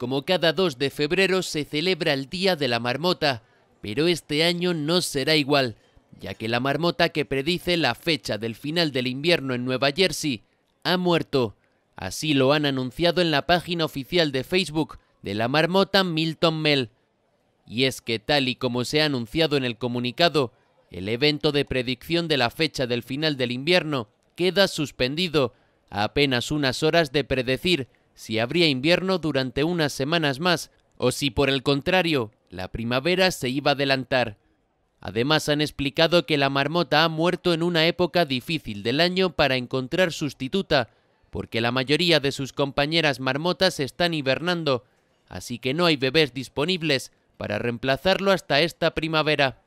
Como cada 2 de febrero se celebra el Día de la Marmota, pero este año no será igual, ya que la marmota que predice la fecha del final del invierno en Nueva Jersey ha muerto. Así lo han anunciado en la página oficial de Facebook de la marmota Milton Mell. Y es que tal y como se ha anunciado en el comunicado, el evento de predicción de la fecha del final del invierno queda suspendido a apenas unas horas de predecir si habría invierno durante unas semanas más o si por el contrario la primavera se iba a adelantar. Además han explicado que la marmota ha muerto en una época difícil del año para encontrar sustituta, porque la mayoría de sus compañeras marmotas están hibernando, así que no hay bebés disponibles para reemplazarlo hasta esta primavera.